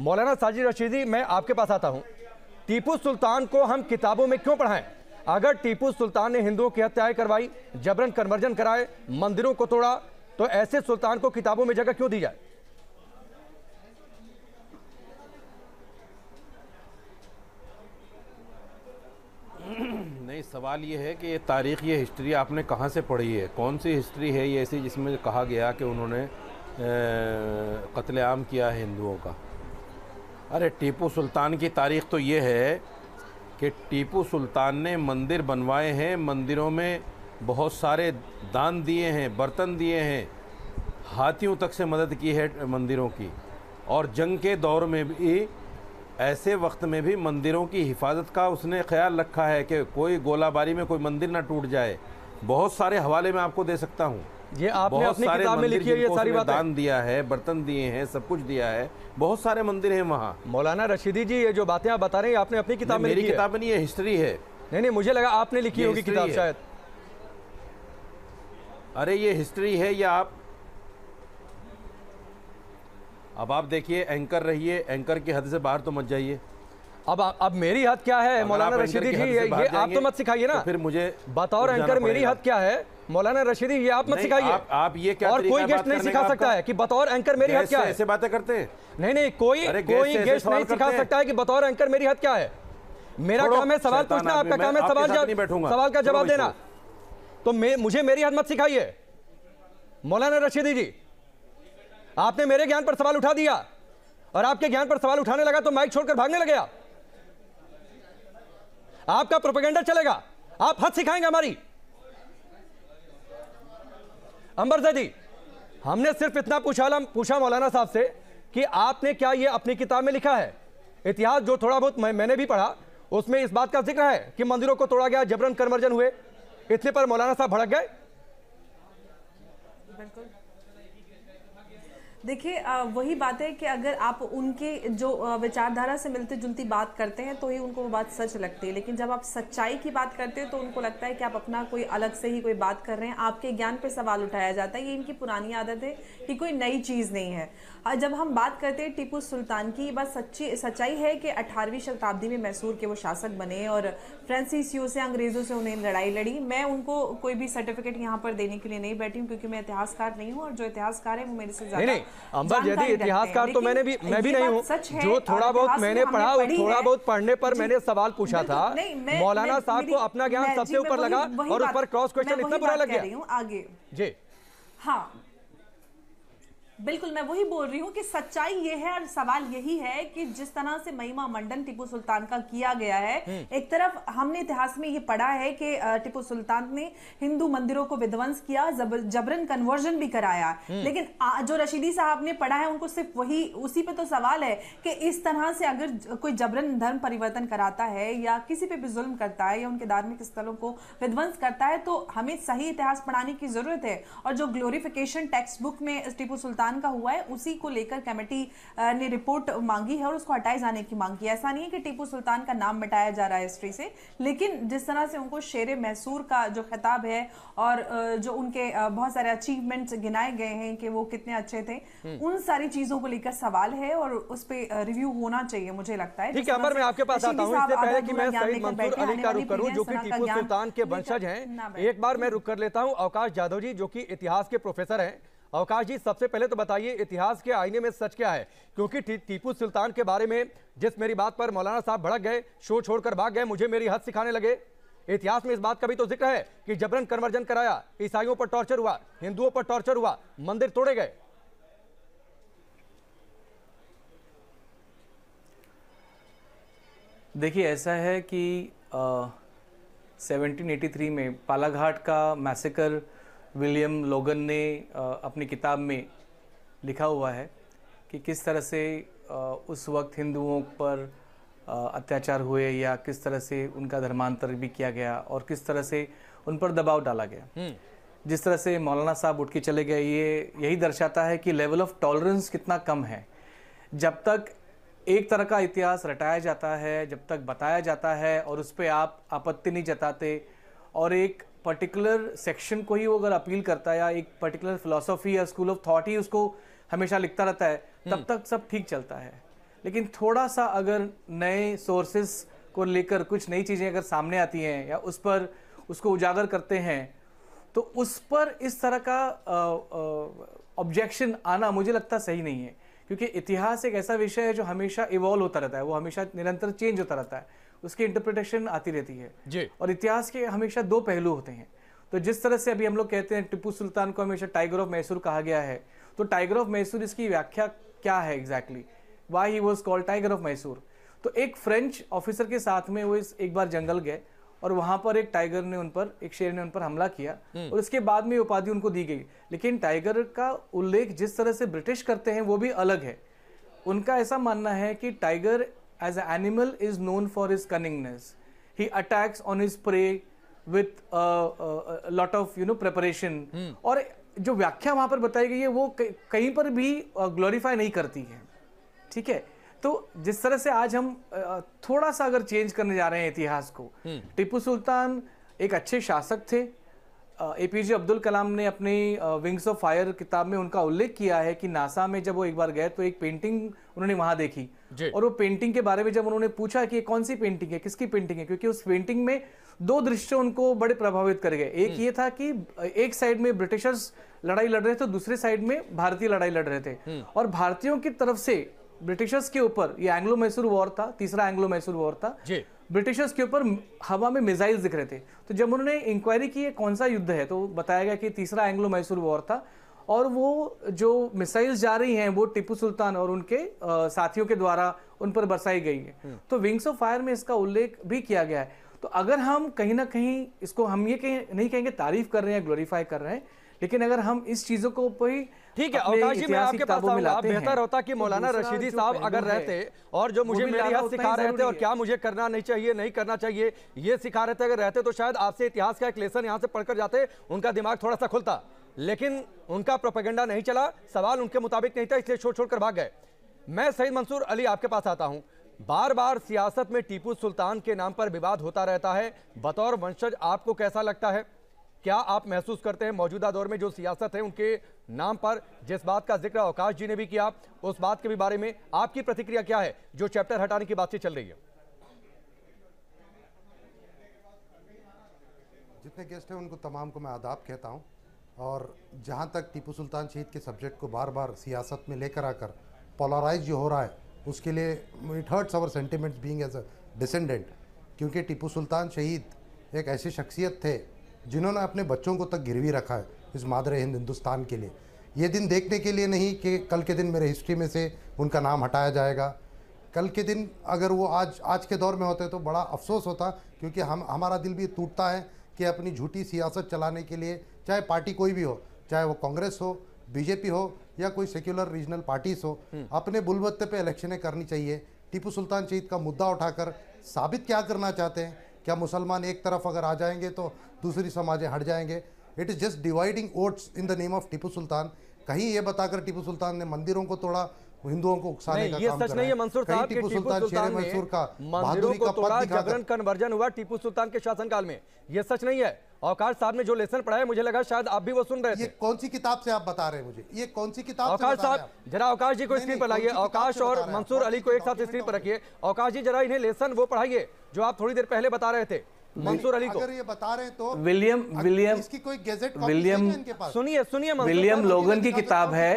मौलाना साजिद रशीदी मैं आपके पास आता हूँ टीपू सुल्तान को हम किताबों में क्यों पढ़ाएं अगर टीपू सुल्तान ने हिंदुओं की हत्याएं करवाई जबरन कन्वर्जन कराए मंदिरों को तोड़ा तो ऐसे सुल्तान को किताबों में जगह क्यों दी जाए नहीं सवाल यह है कि ये तारीख़ ये हिस्ट्री आपने कहाँ से पढ़ी है कौन सी हिस्ट्री है ये ऐसी जिसमें कहा गया कि उन्होंने कत्लेआम किया है हिंदुओं का अरे टीपू सुल्तान की तारीख तो ये है कि टीपू सुल्तान ने मंदिर बनवाए हैं मंदिरों में बहुत सारे दान दिए हैं बर्तन दिए हैं हाथियों तक से मदद की है मंदिरों की और जंग के दौर में भी ऐसे वक्त में भी मंदिरों की हिफाजत का उसने ख्याल रखा है कि कोई गोलाबारी में कोई मंदिर ना टूट जाए बहुत सारे हवाले मैं आपको दे सकता हूँ ये आपने अपनी किताब में लिखी है ये सारी बातें दान दिया है बर्तन दिए हैं सब कुछ दिया है बहुत सारे मंदिर हैं वहाँ मौलाना रशीदी जी ये जो बातें आप बता रहे हैं आपने अपनी किताब में मेरी किताब में नहीं है हिस्ट्री है नहीं नहीं मुझे लगा आपने लिखी होगी किताब शायद अरे ये हिस्ट्री है या आप अब आप देखिए एंकर रहिए एंकर की हद से बाहर तो मत जाइए अब अब मेरी हद क्या है मौलाना रशीदी जी ये, ये आप तो मत सिखाइए ना तो फिर मुझे बताओ एंकर मेरी हद क्या है मौलाना रशीदी ये आप मत सिखाइए आप, आप ये क्या और कोई गेस्ट नहीं सिखा सकता है कि बतौर एंकर मेरी हद क्या है ऐसे बातें करते हैं नहीं नहीं कोई कोई गेस्ट नहीं सिखा सकता है कि बतौर एंकर मेरी हद क्या है मेरा काम है सवाल पूछना आपका काम है सवाल सवाल का जवाब देना तो मुझे मेरी हद मत सिखाइए मौलाना रशीदी जी आपने मेरे ज्ञान पर सवाल उठा दिया और आपके ज्ञान पर सवाल उठाने लगा तो माइक छोड़कर भागने लगे आप आपका प्रोपेगेंडा चलेगा आप हद सिखाएंगे हमारी अंबर जदी हमने सिर्फ इतना पूछा पूछा मौलाना साहब से कि आपने क्या ये अपनी किताब में लिखा है इतिहास जो थोड़ा बहुत मैं, मैंने भी पढ़ा उसमें इस बात का जिक्र है कि मंदिरों को तोड़ा गया जबरन कन्वर्जन हुए इतने पर मौलाना साहब भड़क गए बिल्कुल देखिए वही बात है कि अगर आप उनके जो विचारधारा से मिलते जुलती बात करते हैं तो ही उनको वो बात सच लगती है लेकिन जब आप सच्चाई की बात करते हैं तो उनको लगता है कि आप अपना कोई अलग से ही कोई बात कर रहे हैं आपके ज्ञान पर सवाल उठाया जाता है ये इनकी पुरानी आदत है कि कोई नई चीज़ नहीं है जब हम बात करते हैं टीपू सुल्तान की ये बात सच्ची सच्चाई है कि अठारहवीं शताब्दी में मैसूर के वो शासक बने और फ्रांसीसियों से अंग्रेज़ों से उन्हें लड़ाई लड़ी मैं उनको कोई भी सर्टिफिकेट यहाँ पर देने के लिए नहीं बैठी हूँ क्योंकि मैं इतिहासकार नहीं हूँ और जो इतिहासकार है वो मेरे से ज़्यादा अंबर यदि इतिहासकार तो मैंने भी मैं भी नहीं हूँ जो थोड़ा बहुत मैंने पढ़ा थोड़ा बहुत पढ़ने पर मैंने सवाल पूछा तो था मौलाना साहब को अपना ज्ञान सबसे ऊपर लगा और उस पर क्रॉस क्वेश्चन इतना बुरा लग गया जी हाँ बिल्कुल मैं वही बोल रही हूँ कि सच्चाई ये है और सवाल यही है कि जिस तरह से महिमा मंडन टिपू सुल्तान का किया गया है हम्म। एक तरफ हमने इतिहास में ये पढ़ा है कि टिपू सुल्तान ने हिंदू मंदिरों को विध्वंस किया जबरन कन्वर्जन भी कराया हम्म। लेकिन जो रशीदी साहब ने पढ़ा है उनको सिर्फ वही उसी पे तो सवाल है कि इस तरह से अगर कोई जबरन धर्म परिवर्तन कराता है या किसी पे भी जुल्म करता है या उनके धार्मिक स्थलों को विध्वंस करता है तो हमें सही इतिहास पढ़ाने की जरूरत है और जो ग्लोरिफिकेशन टेक्स्ट बुक में टिपू सुल्तान पाकिस्तान का हुआ है उसी को लेकर कमेटी ने रिपोर्ट मांगी है और उसको हटाए जाने की मांग की ऐसा नहीं है कि टीपू सुल्तान का नाम मिटाया जा रहा है हिस्ट्री से लेकिन जिस तरह से उनको शेर मैसूर का जो खिताब है और जो उनके बहुत सारे अचीवमेंट्स गिनाए गए हैं कि वो कितने अच्छे थे हम्म। उन सारी चीजों को लेकर सवाल है और उस पर रिव्यू होना चाहिए मुझे लगता है आपके पास आता हूँ इससे पहले कि मैं सईद मंसूर अली का रुख करूँ जो कि टीपू सुल्तान के वंशज हैं एक बार मैं रुक कर लेता हूं अवकाश जाधव जी जो कि इतिहास के प्रोफेसर हैं अवकाश जी सबसे पहले तो बताइए इतिहास के आईने में सच क्या है क्योंकि टीपू सुल्तान के बारे में जिस मेरी बात पर मौलाना साहब भड़क गए शो छोड़कर भाग गए मुझे मेरी हद सिखाने लगे इतिहास में इस बात का भी तो जिक्र है कि जबरन कन्वर्जन कराया ईसाइयों पर टॉर्चर हुआ हिंदुओं पर टॉर्चर हुआ मंदिर तोड़े गए देखिए ऐसा है कि आ, 1783 में पालाघाट का मैसेकर विलियम लोगन ने अपनी किताब में लिखा हुआ है कि किस तरह से उस वक्त हिंदुओं पर अत्याचार हुए या किस तरह से उनका धर्मांतर भी किया गया और किस तरह से उन पर दबाव डाला गया हम्म। जिस तरह से मौलाना साहब उठ के चले गए ये यही दर्शाता है कि लेवल ऑफ टॉलरेंस कितना कम है जब तक एक तरह का इतिहास रटाया जाता है जब तक बताया जाता है और उस पर आप आपत्ति नहीं जताते और एक पर्टिकुलर सेक्शन को ही वो अगर अपील करता है या एक पर्टिकुलर फिलोसॉफी या स्कूल ऑफ थॉट ही उसको हमेशा लिखता रहता है तब हम्म। तक सब ठीक चलता है लेकिन थोड़ा सा अगर नए सोर्सेस को लेकर कुछ नई चीज़ें अगर सामने आती हैं या उस पर उसको उजागर करते हैं तो उस पर इस तरह का ऑब्जेक्शन आना मुझे लगता सही नहीं है क्योंकि इतिहास एक ऐसा विषय है जो हमेशा इवॉल्व होता रहता है वो हमेशा निरंतर चेंज होता रहता है उसकी इंटरप्रिटेशन आती रहती है जी और इतिहास के हमेशा दो पहलू होते हैं तो जिस तरह से अभी हम लोग कहते हैं टिप्पू सुल्तान को हमेशा टाइगर ऑफ मैसूर कहा गया है तो टाइगर ऑफ मैसूर इसकी व्याख्या क्या है exactly why he was called tiger of Mysore तो एक फ्रेंच ऑफिसर के साथ में वो इस एक बार जंगल गए और वहां पर एक टाइगर ने उन पर एक शेर ने उन पर हमला किया हम्म। और इसके बाद में उपाधि उनको दी गई लेकिन टाइगर का उल्लेख जिस तरह से ब्रिटिश करते हैं वो भी अलग है उनका ऐसा मानना है कि tiger as an animal is known for his cunningness. He attacks on his prey with a, a, a lot of you know preparation. Hmm. और जो व्याख्या वहाँ पर बताई गई है वो कहीं पर भी ग्लोरीफाई नहीं करती है ठीक है तो जिस तरह से आज हम थोड़ा सा अगर चेंज करने जा रहे हैं इतिहास को टिपू सुल्तान एक अच्छे शासक थे ए पी जे अब्दुल कलाम ने अपनी विंग्स ऑफ फायर किताब में उनका उल्लेख किया है कि नासा में जब वो एक बार गए तो एक पेंटिंग उन्होंने वहां देखी और वो पेंटिंग के बारे में जब उन्होंने पूछा कि ये कौन सी पेंटिंग है किसकी पेंटिंग है क्योंकि उस पेंटिंग में दो दृश्य उनको बड़े प्रभावित कर गए एक हम्म। ये था कि एक साइड में ब्रिटिशर्स लड़ाई लड़ रहे थे दूसरे साइड में भारतीय लड़ाई लड़ रहे थे हम्म। और भारतीयों की तरफ से ब्रिटिशर्स के ऊपर ये एंग्लो मैसूर वॉर था तीसरा एंग्लो मैसूर वॉर था ब्रिटिशर्स के ऊपर हवा में मिसाइल्स दिख रहे थे तो जब उन्होंने इंक्वायरी की ये कौन सा युद्ध है तो बताया गया कि तीसरा एंग्लो मैसूर वॉर था और वो जो मिसाइल्स जा रही हैं वो टिपू सुल्तान और उनके आ, साथियों के द्वारा उन पर बरसाई गई है हम्म। तो विंग्स ऑफ फायर में इसका उल्लेख भी किया गया है तो अगर हम कहीं ना कहीं इसको हम ये कहीं नहीं कहेंगे तारीफ कर रहे हैं ग्लोरीफाई कर रहे हैं लेकिन अगर हम इस चीज़ों को पर ठीक है अवकाश जी मैं आपके पास आऊंगा बेहतर होता कि मौलाना रशीदी साहब अगर रहते और जो मुझे मेरी हद सिखा रहे थे और क्या मुझे करना नहीं चाहिए नहीं करना चाहिए ये सिखा रहे थे अगर रहते तो शायद आपसे इतिहास का एक लेसन यहाँ से पढ़कर जाते उनका दिमाग थोड़ा सा खुलता लेकिन उनका प्रोपेगेंडा नहीं चला सवाल उनके मुताबिक नहीं था इसलिए छोड़ छोड़कर भाग गए मैं सईद मंसूर अली आपके पास आता हूँ बार बार सियासत में टीपू सुल्तान के नाम पर विवाद होता रहता है बतौर वंशज आपको कैसा लगता है क्या आप महसूस करते हैं मौजूदा दौर में जो सियासत है उनके नाम पर जिस बात का जिक्र अवकाश जी ने भी किया उस बात के भी बारे में आपकी प्रतिक्रिया क्या है जो चैप्टर हटाने की बातचीत चल रही है जितने गेस्ट हैं उनको तमाम को मैं आदाब कहता हूँ और जहाँ तक टीपू सुल्तान शहीद के सब्जेक्ट को बार बार सियासत में लेकर आकर पोलराइज जो हो रहा है उसके लिए it hurts our sentiments being as a descendant क्योंकि टीपू सुल्तान शहीद एक ऐसी शख्सियत थे जिन्होंने अपने बच्चों को तक गिरवी रखा है इस मादर हिंद हिंदुस्तान के लिए ये दिन देखने के लिए नहीं कि कल के दिन मेरे हिस्ट्री में से उनका नाम हटाया जाएगा कल के दिन अगर वो आज आज के दौर में होते तो बड़ा अफसोस होता क्योंकि हम हमारा दिल भी टूटता है कि अपनी झूठी सियासत चलाने के लिए चाहे पार्टी कोई भी हो चाहे वो कांग्रेस हो बीजेपी हो या कोई सेक्युलर रीजनल पार्टीज हो हम्म। अपने बुलबत्ते पे इलेक्शनें करनी चाहिए टीपू सुल्तान शहीद का मुद्दा उठाकर साबित क्या करना चाहते हैं क्या मुसलमान एक तरफ अगर आ जाएंगे तो दूसरी समाजें हट जाएंगे it is just dividing votes in the name of Tipu Sultan कहीं ये बताकर टीपू सुल्तान ने मंदिरों को तोड़ा हिंदुओं को उकसाने का ये काम सच नहीं है मंसूर साहब टीपू सुल्तान शेर मंसूर का मंदिरों को तोड़ा जागरण कन्वर्जन हुआ टीपू सुल्तान के शासनकाल में ये सच नहीं है औकार साहब ने जो लेसन पढ़ाया मुझे लगा शायद आप भी वो सुन रहे थे कौन सी किताब से आप बता रहे हैं मुझे ये कौन सी किताब औकार साहब जरा औकाश जी को स्क्रीन पर लाइए औकाश और मंसूर अली को एक साथ स्क्रीन पर रखिए औकाश जी जरा इन्हें लेसन वो पढ़ाइए जो आप थोड़ी देर पहले बता रहे थे मंसूर अली को अगर ये बता रहे तो विलियम विलियम इसकी कोई गैजेट विलियम सुनिए सुनिए विलियम लोगन की किताब है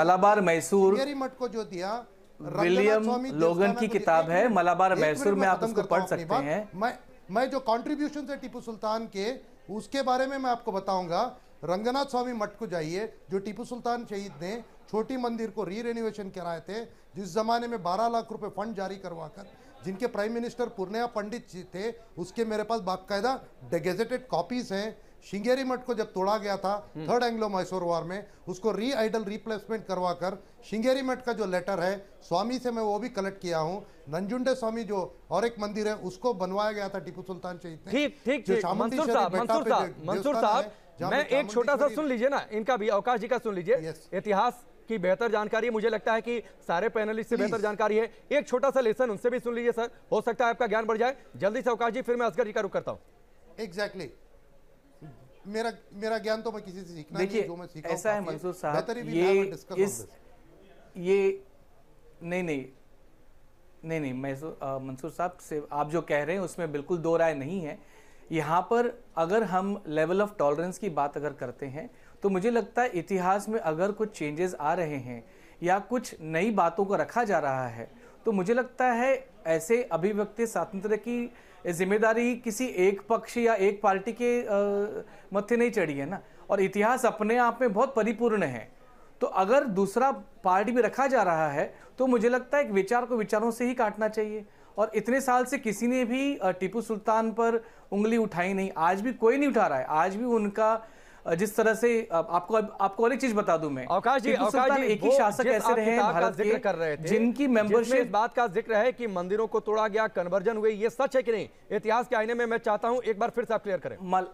मलाबार मैसूर मठ को जो दिया विलियम लोगन की किताब है मलाबार मैसूर में आप उसको पढ़ सकते हैं मैं मैं जो कॉन्ट्रीब्यूशन है टीपू सुल्तान के उसके बारे में मैं आपको बताऊंगा रंगनाथ स्वामी मठ को जाइए जो टीपू सुल्तान शहीद ने छोटी मंदिर को री रेनोवेशन कराए थे जिस जमाने में 12 लाख रुपए फंड जारी करवाकर जिनके प्राइम मिनिस्टर पूर्णिया पंडित जी थे उसके मेरे पास बाकायदा डेगेजेटेड कॉपीज़ हैं शिंगेरी मठ को जब तोड़ा गया था थर्ड एंग्लो मैसूर वॉर में उसको री आइडल रिप्लेसमेंट करवा कर शिंगेरी मठ का जो लेटर है स्वामी से मैं वो भी कलेक्ट किया हूँ नंजुंडे स्वामी जो और एक मंदिर है उसको बनवाया गया था टीपू सुल्तान शहीद ठीक ठीक मंसूर साहब मैं एक छोटा सा सुन लीजिए ना इनका भी अवकाश जी का सुन लीजिए इतिहास की बेहतर जानकारी मुझे लगता है कि सारे पैनलिस्ट से बेहतर जानकारी है एक छोटा सा लेसन उनसे भी सुन लीजिए सर हो सकता है आपका ज्ञान बढ़ जाए जल्दी से अवकाश जी फिर मैं असगर जी का रुख करता हूँ एग्जैक्टली exactly. मेरा मेरा ज्ञान तो मैं किसी से सीखना नहीं जो मैं सीखा ऐसा है मंसूर साहब ये इस ये नहीं नहीं नहीं नहीं मैं मंसूर साहब से आप जो कह रहे हैं उसमें बिल्कुल दो राय नहीं है यहाँ पर अगर हम लेवल ऑफ टॉलरेंस की बात अगर करते हैं तो मुझे लगता है इतिहास में अगर कुछ चेंजेस आ रहे हैं या कुछ नई बातों को रखा जा रहा है तो मुझे लगता है ऐसे अभिव्यक्ति स्वातंत्र की जिम्मेदारी किसी एक पक्ष या एक पार्टी के मथे नहीं चढ़ी है ना और इतिहास अपने आप में बहुत परिपूर्ण है तो अगर दूसरा पार्टी भी रखा जा रहा है तो मुझे लगता है एक विचार को विचारों से ही काटना चाहिए और इतने साल से किसी ने भी टीपू सुल्तान पर उंगली उठाई नहीं आज भी कोई नहीं उठा रहा है आज भी उनका जिस तरह से आपको आपको और एक चीज बता दूं मैं अवकाश जी अवकाश जी एक ही शासक ऐसे रहे भारत जिक्र कर रहे थे जिनकी मेंबरशिप इस बात का जिक्र है कि मंदिरों को तोड़ा गया कन्वर्जन हुए ये सच है कि नहीं इतिहास के आईने में मैं चाहता हूं एक बार फिर से आप क्लियर करें मल,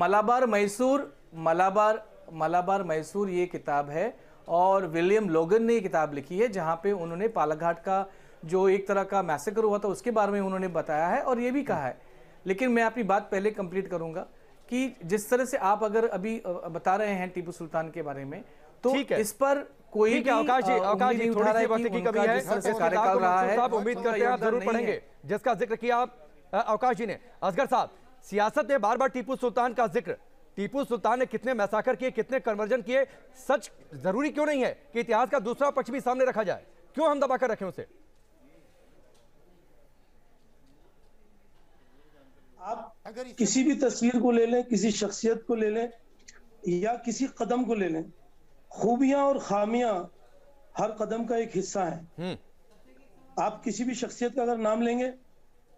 मलाबार मैसूर मलाबार मलाबार मैसूर ये किताब है और विलियम लोगन ने ये किताब लिखी है जहाँ पे उन्होंने पालाघाट का जो एक तरह का मैसेकर हुआ था उसके बारे में उन्होंने बताया है और ये भी कहा है लेकिन मैं अपनी बात पहले कंप्लीट करूंगा कि जिस तरह से आप अगर अभी बता रहे हैं टीपू सुल्तान के बारे में तो इस पर कोई अवकाश जी अवकाश जी थोड़ी सी वक्त की कमी है कार्यकाल रहा है उम्मीद करते हैं जरूर पढ़ेंगे जिसका जिक्र किया आप अवकाश जी ने असगर साहब सियासत ने बार बार टीपू सुल्तान का जिक्र टीपू सुल्तान ने कितने मैसाकर किए कितने कन्वर्जन किए सच जरूरी क्यों नहीं है कि इतिहास का दूसरा पक्ष भी सामने रखा जाए क्यों हम दबाकर रखें उसे अगर किसी भी तस्वीर को ले लें किसी शख्सियत को ले लें या किसी कदम को ले लें खूबियां और खामियां हर कदम का एक हिस्सा है हम्म। आप किसी भी शख्सियत का अगर नाम लेंगे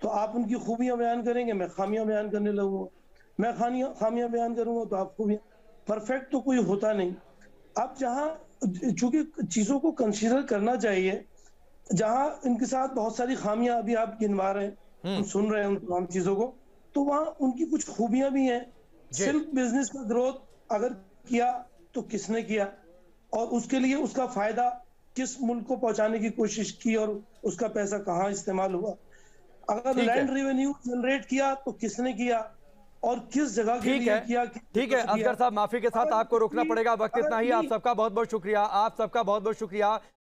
तो आप उनकी खूबियां बयान करेंगे मैं खामियां बयान करने लगूंगा मैं खानिया खामियां बयान करूंगा तो आप खूबियां परफेक्ट तो कोई होता नहीं अब जहाँ चूंकि चीजों को कंसिडर करना चाहिए जहां इनके साथ बहुत सारी खामियां अभी आप गिनवा रहे हैं हम्म। सुन रहे हैं उन तमाम चीजों को तो वहाँ उनकी कुछ खूबियां भी हैं सिर्फ बिजनेस का ग्रोथ अगर किया तो किसने किया और उसके लिए उसका फायदा किस मुल्क को पहुंचाने की कोशिश की और उसका पैसा कहाँ इस्तेमाल हुआ अगर लैंड रेवेन्यू जनरेट किया तो किसने किया और किस जगह के लिए किया ठीक है अगर साहब माफी के साथ आपको रुकना पड़ेगा वक्त इतना ही आप सबका बहुत बहुत शुक्रिया आप सबका बहुत बहुत शुक्रिया